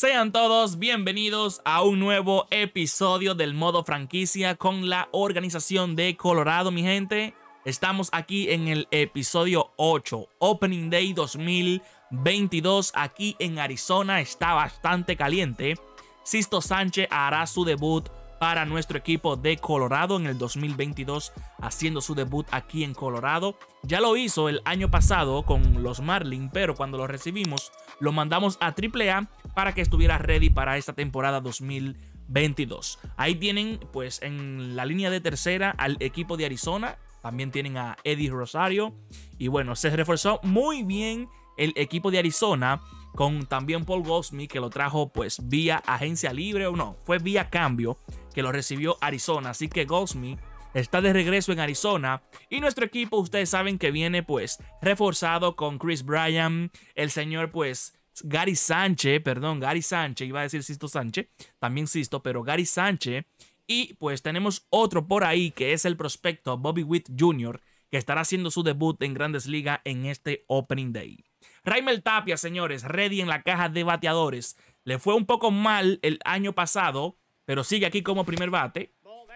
Sean todos bienvenidos a un nuevo episodio del modo franquicia con la organización de Colorado, mi gente. Estamos aquí en el episodio 8, Opening Day 2022, aquí en Arizona. Está bastante caliente. Sisto Sánchez hará su debut para nuestro equipo de Colorado en el 2022, haciendo su debut aquí en Colorado. Ya lo hizo el año pasado con los Marlins, pero cuando lo recibimos, lo mandamos a AAA para que estuviera ready para esta temporada 2022. Ahí tienen, pues, en la línea de tercera al equipo de Arizona. También tienen a Eddie Rosario. Y bueno, se reforzó muy bien el equipo de Arizona con también Paul Goldsmith, que lo trajo pues vía agencia libre o no, fue vía cambio que lo recibió Arizona. Así que Goldsmith está de regreso en Arizona. Y nuestro equipo, ustedes saben que viene pues reforzado con Chris Bryan, el señor pues Gary Sánchez, perdón, Gary Sánchez, iba a decir Sisto Sánchez, también Sisto, pero Gary Sánchez. Y pues tenemos otro por ahí que es el prospecto Bobby Witt Jr., que estará haciendo su debut en Grandes Ligas en este Opening Day. Raimel Tapia, señores, ready en la caja de bateadores. Le fue un poco mal el año pasado, pero sigue aquí como primer bate.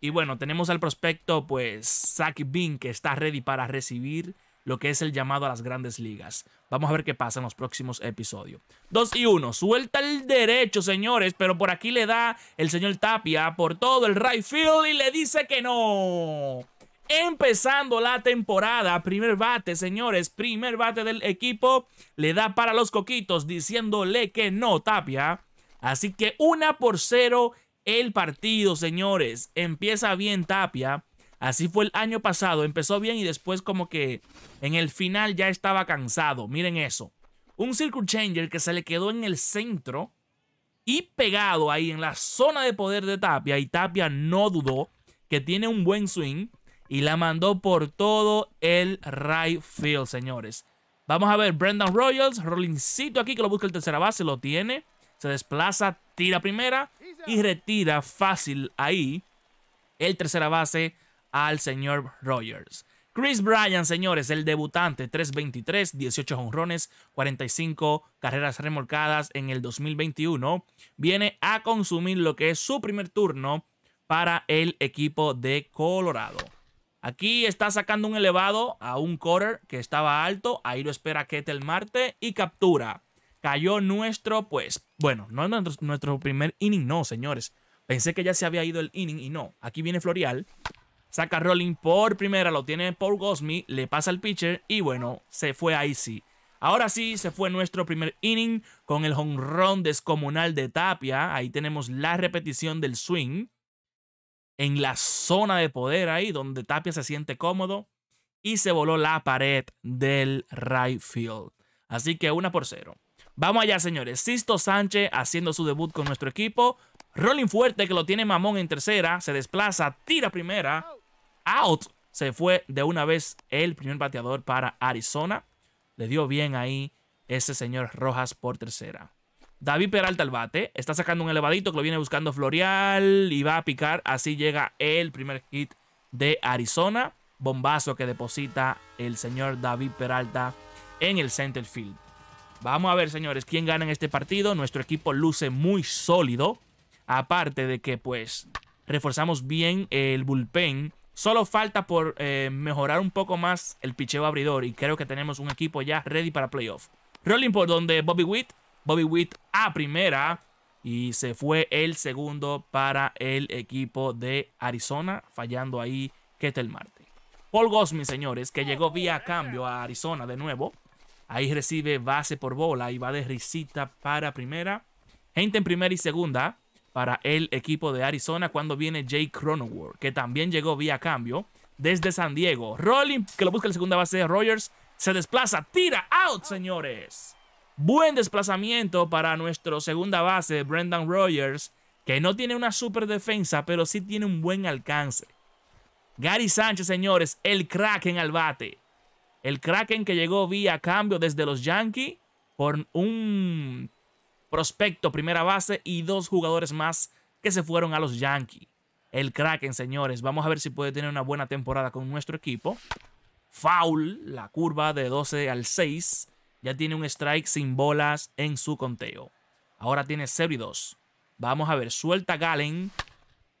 Y bueno, tenemos al prospecto, pues, Zach Bean, que está ready para recibir lo que es el llamado a las grandes ligas. Vamos a ver qué pasa en los próximos episodios. 2 y 1. Suelta el derecho, señores. Pero por aquí le da el señor Tapia por todo el right field y le dice que no. Empezando la temporada, primer bate, señores, primer bate del equipo, le da para los coquitos diciéndole que no, Tapia. Así que una por cero el partido, señores, empieza bien Tapia. Así fue el año pasado, empezó bien y después como que en el final ya estaba cansado. Miren eso. Un circle changer que se le quedó en el centro y pegado ahí en la zona de poder de Tapia y Tapia no dudó que tiene un buen swing y la mandó por todo el right field, señores. Vamos a ver Brendan Royals, Rollincito aquí que lo busca el tercera base, lo tiene, se desplaza, tira primera, y retira fácil ahí el tercera base al señor Rogers. Chris Bryan, señores, el debutante, 323, 18 honrones, 45 carreras remolcadas en el 2021, viene a consumir lo que es su primer turno para el equipo de Colorado. Aquí está sacando un elevado a un quarter que estaba alto, ahí lo espera Ketel Marte y captura. Cayó nuestro, pues, bueno, no nuestro, nuestro primer inning, no, señores. Pensé que ya se había ido el inning y no. Aquí viene Florial. Saca Rolling por primera, lo tiene Paul Gosmi, le pasa al pitcher y bueno, se fue ahí sí. Ahora sí, se fue nuestro primer inning con el honrón descomunal de Tapia. Ahí tenemos la repetición del swing en la zona de poder ahí donde Tapia se siente cómodo y se voló la pared del right field. Así que una por cero. Vamos allá, señores. Sisto Sánchez haciendo su debut con nuestro equipo. Rolling fuerte que lo tiene Mamón en tercera. Se desplaza, tira primera. Out. Se fue de una vez el primer bateador para Arizona. Le dio bien ahí ese señor Rojas por tercera. David Peralta al bate. Está sacando un elevadito que lo viene buscando Florial y va a picar. Así llega el primer hit de Arizona. Bombazo que deposita el señor David Peralta en el center field. Vamos a ver, señores, quién gana en este partido. Nuestro equipo luce muy sólido. Aparte de que, pues, reforzamos bien el bullpen. Solo falta por eh, mejorar un poco más el picheo abridor. Y creo que tenemos un equipo ya ready para playoff. Rolling por donde Bobby Witt. Bobby Witt a primera. Y se fue el segundo para el equipo de Arizona. Fallando ahí Ketel Marte. Paul Gosmin, señores, que llegó vía cambio a Arizona de nuevo. Ahí recibe base por bola y va de risita para primera. Gente en primera y segunda para el equipo de Arizona cuando viene Jake Cronenworth, que también llegó vía cambio desde San Diego. Rolling, que lo busca la segunda base de Rogers, se desplaza, tira out, señores. Buen desplazamiento para nuestro segunda base, Brendan Rogers, que no tiene una super defensa, pero sí tiene un buen alcance. Gary Sánchez, señores, el crack en el bate. El Kraken que llegó vía cambio desde los Yankees por un prospecto primera base y dos jugadores más que se fueron a los Yankees. El Kraken, señores. Vamos a ver si puede tener una buena temporada con nuestro equipo. Foul, la curva de 12 al 6. Ya tiene un strike sin bolas en su conteo. Ahora tiene 0 2. Vamos a ver, suelta Galen.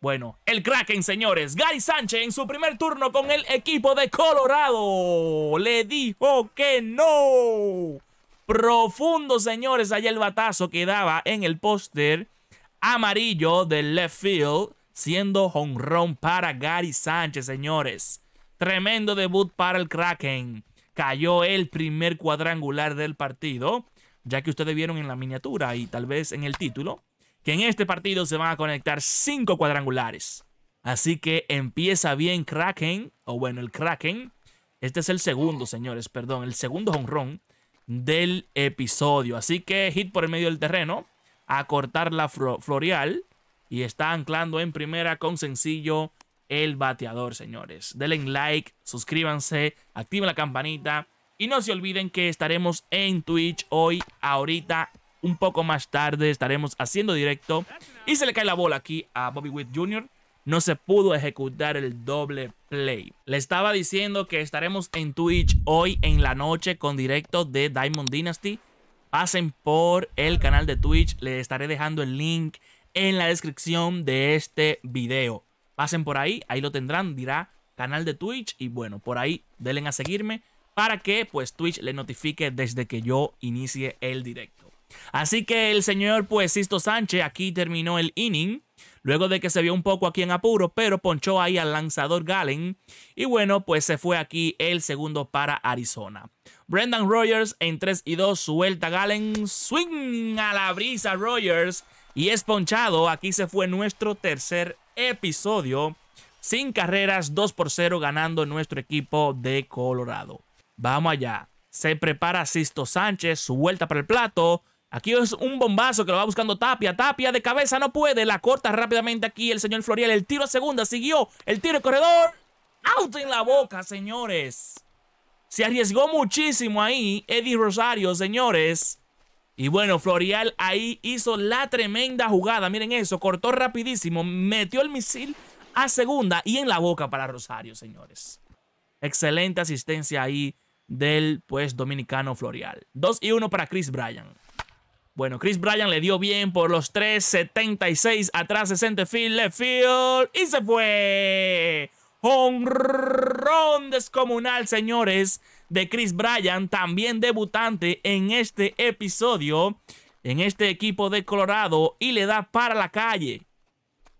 Bueno, el Kraken, señores. Gary Sánchez en su primer turno con el equipo de Colorado. Le dijo que no. Profundo, señores. Allá el batazo que daba en el póster amarillo del left field. Siendo honrón para Gary Sánchez, señores. Tremendo debut para el Kraken. Cayó el primer cuadrangular del partido. Ya que ustedes vieron en la miniatura y tal vez en el título que en este partido se van a conectar cinco cuadrangulares. Así que empieza bien Kraken, o bueno, el Kraken. Este es el segundo, señores, perdón, el segundo honrón del episodio. Así que hit por el medio del terreno, a cortar la floreal. y está anclando en primera con sencillo el bateador, señores. Denle like, suscríbanse, activen la campanita y no se olviden que estaremos en Twitch hoy, ahorita un poco más tarde estaremos haciendo directo. Y se le cae la bola aquí a Bobby Witt Jr. No se pudo ejecutar el doble play. Le estaba diciendo que estaremos en Twitch hoy en la noche con directo de Diamond Dynasty. Pasen por el canal de Twitch. Les estaré dejando el link en la descripción de este video. Pasen por ahí, ahí lo tendrán, dirá canal de Twitch. Y bueno, por ahí denle a seguirme para que pues Twitch le notifique desde que yo inicie el directo. Así que el señor pues Sisto Sánchez aquí terminó el inning, luego de que se vio un poco aquí en apuro, pero ponchó ahí al lanzador Galen. Y bueno, pues se fue aquí el segundo para Arizona. Brendan Rogers en 3 y 2, suelta Galen, swing a la brisa Rogers y es ponchado. Aquí se fue nuestro tercer episodio. Sin carreras, 2 por 0 ganando nuestro equipo de Colorado. Vamos allá. Se prepara Sisto Sánchez, su vuelta para el plato. Aquí es un bombazo que lo va buscando Tapia. Tapia de cabeza no puede. La corta rápidamente aquí el señor Florial, El tiro a segunda. Siguió. El tiro de corredor. Out en la boca, señores. Se arriesgó muchísimo ahí Eddie Rosario, señores. Y bueno, Florial ahí hizo la tremenda jugada. Miren eso. Cortó rapidísimo. Metió el misil a segunda y en la boca para Rosario, señores. Excelente asistencia ahí del pues dominicano Florial. Dos y uno para Chris Bryan. Bueno, Chris Bryan le dio bien por los 3.76, atrás 60 field, left field y se fue. Honrón descomunal, señores, de Chris Bryan, también debutante en este episodio, en este equipo de Colorado, y le da para la calle.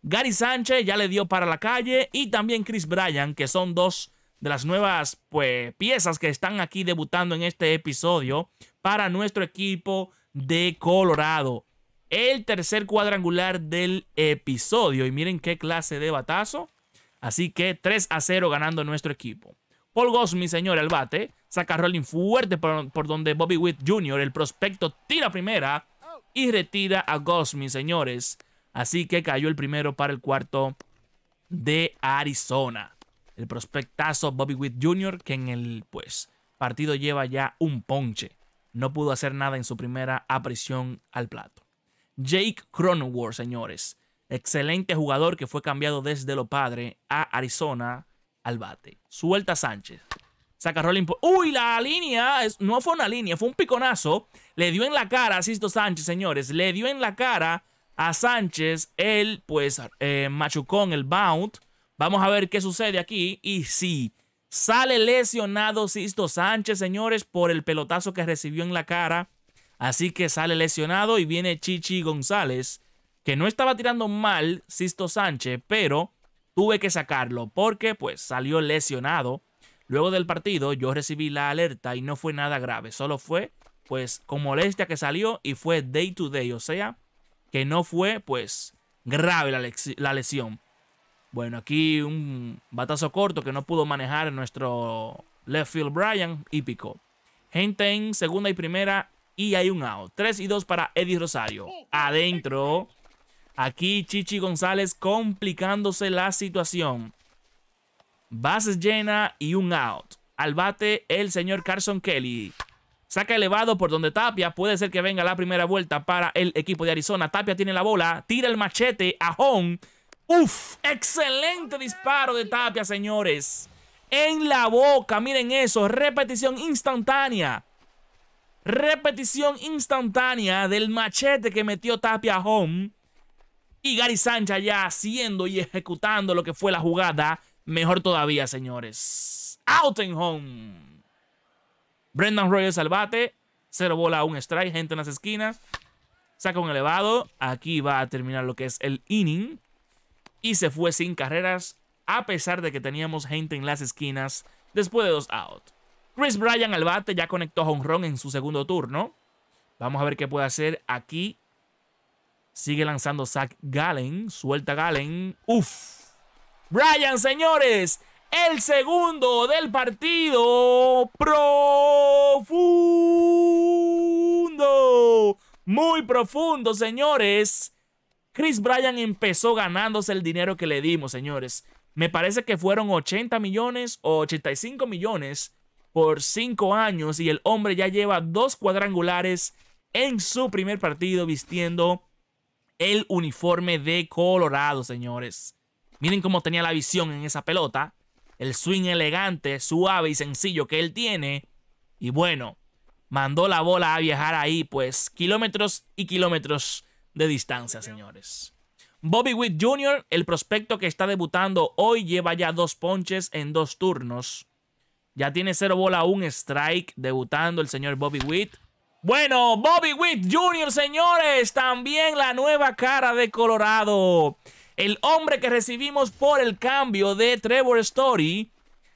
Gary Sánchez ya le dio para la calle y también Chris Bryan, que son dos de las nuevas pues, piezas que están aquí debutando en este episodio para nuestro equipo de Colorado. El tercer cuadrangular del episodio. Y miren qué clase de batazo. Así que 3 a 0 ganando nuestro equipo. Paul Goss, mi señor, al bate. Saca rolling fuerte por, donde Bobby Witt Jr., el prospecto, tira primera y retira a Goss, señores. Así que cayó el primero para el cuarto de Arizona. El prospectazo Bobby Witt Jr., que en el pues, partido lleva ya un ponche no pudo hacer nada en su primera aparición al plato. Jake Cronenworth, señores, excelente jugador que fue cambiado desde lo padre a Arizona al bate. Suelta Sánchez. Saca rolling. ¡Uy! La línea. no fue una línea, fue un piconazo. Le dio en la cara a Sisto Sánchez, señores. Le dio en la cara a Sánchez. el pues, eh, machucó el bound. Vamos a ver qué sucede aquí. Y sí, Sale lesionado Sisto Sánchez, señores, por el pelotazo que recibió en la cara. Así que sale lesionado y viene Chichi González, que no estaba tirando mal Sisto Sánchez, pero tuve que sacarlo porque pues salió lesionado. Luego del partido yo recibí la alerta y no fue nada grave, solo fue pues con molestia que salió y fue day to day, o sea que no fue pues grave la, la lesión. Bueno, aquí un batazo corto que no pudo manejar nuestro left field Brian, y picó. Gente en segunda y primera y hay un out. 3 y 2 para Eddie Rosario. Adentro. Aquí Chichi González complicándose la situación. Bases llena y un out. Al bate el señor Carson Kelly. Saca elevado por donde Tapia. Puede ser que venga la primera vuelta para el equipo de Arizona. Tapia tiene la bola. Tira el machete a home. Uf, excelente disparo de Tapia, señores. En la boca, miren eso, repetición instantánea. Repetición instantánea del machete que metió Tapia a home. Y Gary Sánchez ya haciendo y ejecutando lo que fue la jugada. Mejor todavía, señores. Out en home. Brendan Royal Salvate Cero bola, un strike, gente en las esquinas. Saca un elevado. Aquí va a terminar lo que es el inning y se fue sin carreras a pesar de que teníamos gente en las esquinas después de dos outs. Chris Bryan al bate ya conectó a ron en su segundo turno. Vamos a ver qué puede hacer aquí. Sigue lanzando Zach Gallen. Suelta Gallen. Uf. Bryan, señores. El segundo del partido. Profundo. Muy profundo, señores. Chris Bryan empezó ganándose el dinero que le dimos, señores. Me parece que fueron 80 millones o 85 millones por 5 años y el hombre ya lleva dos cuadrangulares en su primer partido vistiendo el uniforme de Colorado, señores. Miren cómo tenía la visión en esa pelota. El swing elegante, suave y sencillo que él tiene. Y bueno, mandó la bola a viajar ahí, pues kilómetros y kilómetros de distancia, señores. Bobby Witt Jr., el prospecto que está debutando hoy, lleva ya dos ponches en dos turnos. Ya tiene cero bola, un strike, debutando el señor Bobby Witt. Bueno, Bobby Witt Jr., señores, también la nueva cara de Colorado. El hombre que recibimos por el cambio de Trevor Story.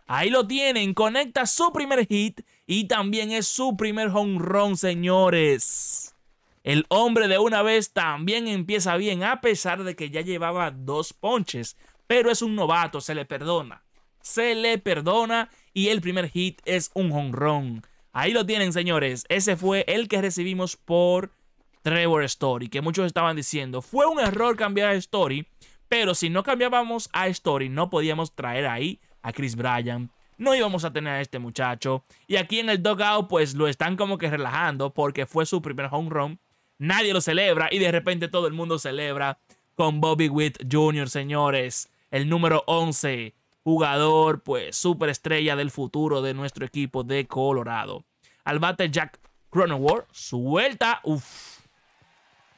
Ahí lo tienen, conecta su primer hit y también es su primer home run, señores. El hombre de una vez también empieza bien, a pesar de que ya llevaba dos ponches, pero es un novato, se le perdona. Se le perdona y el primer hit es un jonrón. Ahí lo tienen, señores. Ese fue el que recibimos por Trevor Story, que muchos estaban diciendo, fue un error cambiar a Story, pero si no cambiábamos a Story, no podíamos traer ahí a Chris Bryan. No íbamos a tener a este muchacho. Y aquí en el dugout, pues lo están como que relajando porque fue su primer home run nadie lo celebra y de repente todo el mundo celebra con Bobby Witt Jr., señores, el número 11, jugador, pues, superestrella del futuro de nuestro equipo de Colorado. Al bate Jack Cronenworth, suelta, uff.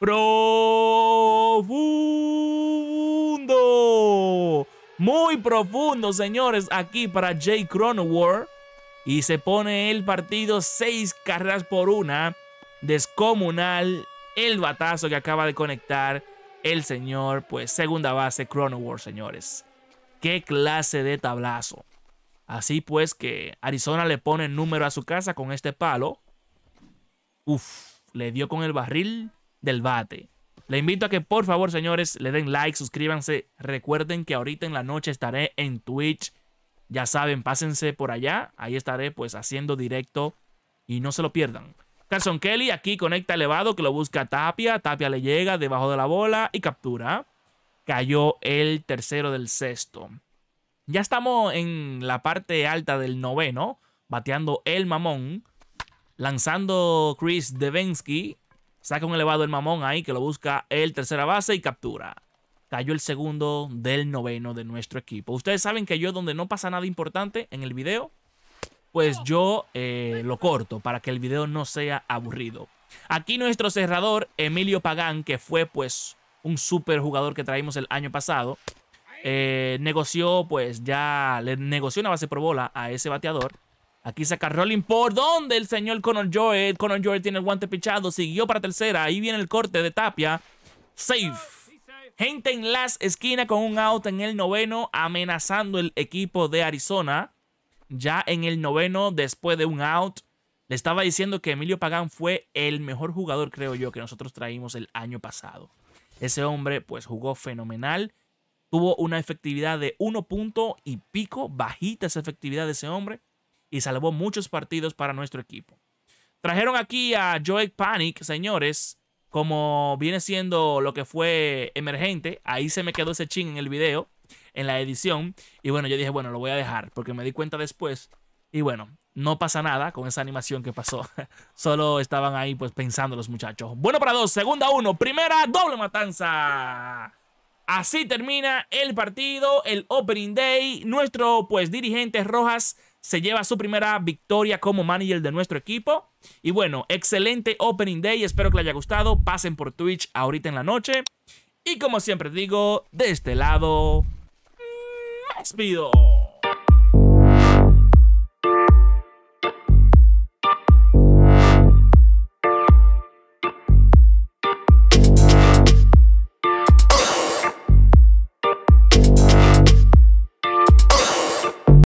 Profundo. Muy profundo, señores, aquí para Jay Cronenworth. Y se pone el partido seis carreras por una. Descomunal el batazo que acaba de conectar el señor, pues segunda base, Chrono señores. Qué clase de tablazo. Así pues que Arizona le pone número a su casa con este palo. Uf, le dio con el barril del bate. Le invito a que por favor, señores, le den like, suscríbanse. Recuerden que ahorita en la noche estaré en Twitch. Ya saben, pásense por allá. Ahí estaré pues haciendo directo y no se lo pierdan. Carson Kelly aquí conecta elevado que lo busca Tapia. Tapia le llega debajo de la bola y captura. Cayó el tercero del sexto. Ya estamos en la parte alta del noveno, bateando el mamón. Lanzando Chris Devensky. Saca un elevado el mamón ahí que lo busca el tercera base y captura. Cayó el segundo del noveno de nuestro equipo. Ustedes saben que yo donde no pasa nada importante en el video, pues yo eh, lo corto para que el video no sea aburrido. Aquí nuestro cerrador, Emilio Pagán, que fue pues un super jugador que traímos el año pasado, eh, negoció pues ya, le negoció una base por bola a ese bateador. Aquí saca Rolling por donde el señor Conor Joy. Conor Joy tiene el guante pichado, siguió para tercera, ahí viene el corte de Tapia. Safe. Gente en las esquinas con un out en el noveno, amenazando el equipo de Arizona ya en el noveno, después de un out. Le estaba diciendo que Emilio Pagán fue el mejor jugador, creo yo, que nosotros traímos el año pasado. Ese hombre pues jugó fenomenal. Tuvo una efectividad de 1 punto y pico, bajita esa efectividad de ese hombre, y salvó muchos partidos para nuestro equipo. Trajeron aquí a Joey Panic, señores, como viene siendo lo que fue emergente. Ahí se me quedó ese ching en el video en la edición. Y bueno, yo dije, bueno, lo voy a dejar porque me di cuenta después. Y bueno, no pasa nada con esa animación que pasó. Solo estaban ahí pues pensando los muchachos. Bueno para dos, segunda uno, primera doble matanza. Así termina el partido, el Opening Day. Nuestro pues dirigente Rojas se lleva su primera victoria como manager de nuestro equipo. Y bueno, excelente Opening Day. Espero que les haya gustado. Pasen por Twitch ahorita en la noche. Y como siempre digo, de este lado... Nashville.